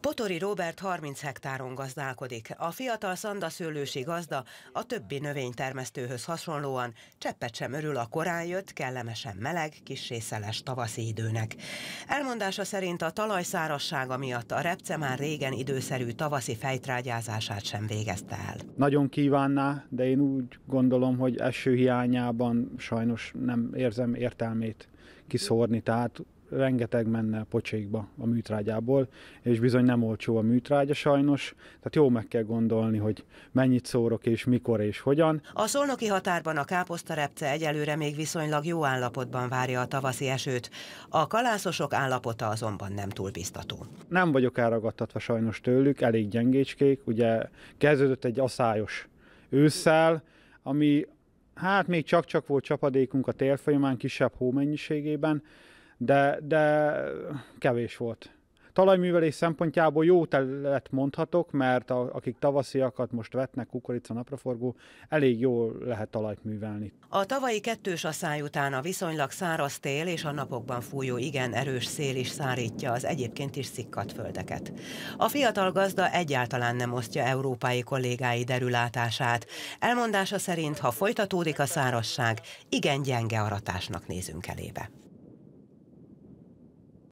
Potori Robert 30 hektáron gazdálkodik. A fiatal szandaszőlősi gazda a többi növénytermesztőhöz hasonlóan cseppet sem örül a korán jött, kellemesen meleg, szeles tavaszi időnek. Elmondása szerint a talajszárassága miatt a repce már régen időszerű tavaszi fejtrágyázását sem végezte el. Nagyon kívánná, de én úgy gondolom, hogy eső hiányában sajnos nem érzem értelmét kiszórni, tehát rengeteg menne pocsékba a műtrágyából, és bizony nem olcsó a műtrágya sajnos, tehát jó meg kell gondolni, hogy mennyit szórok és mikor és hogyan. A szolnoki határban a káposztarepce egyelőre még viszonylag jó állapotban várja a tavaszi esőt, a kalászosok állapota azonban nem túl biztató. Nem vagyok elragadtatva sajnos tőlük, elég gyengécskék, ugye kezdődött egy aszályos ősszel, ami hát még csak-csak volt csapadékunk a tél folyamán kisebb hómennyiségében, de, de kevés volt. Talajművelés szempontjából jó telet mondhatok, mert a, akik tavasziakat most vetnek, kukorica, napraforgó, elég jól lehet talajt művelni. A tavalyi kettős asszály után a viszonylag száraz tél és a napokban fújó igen erős szél is szárítja az egyébként is szikkat földeket. A fiatal gazda egyáltalán nem osztja európai kollégái derülátását. Elmondása szerint, ha folytatódik a szárazság, igen gyenge aratásnak nézünk elébe.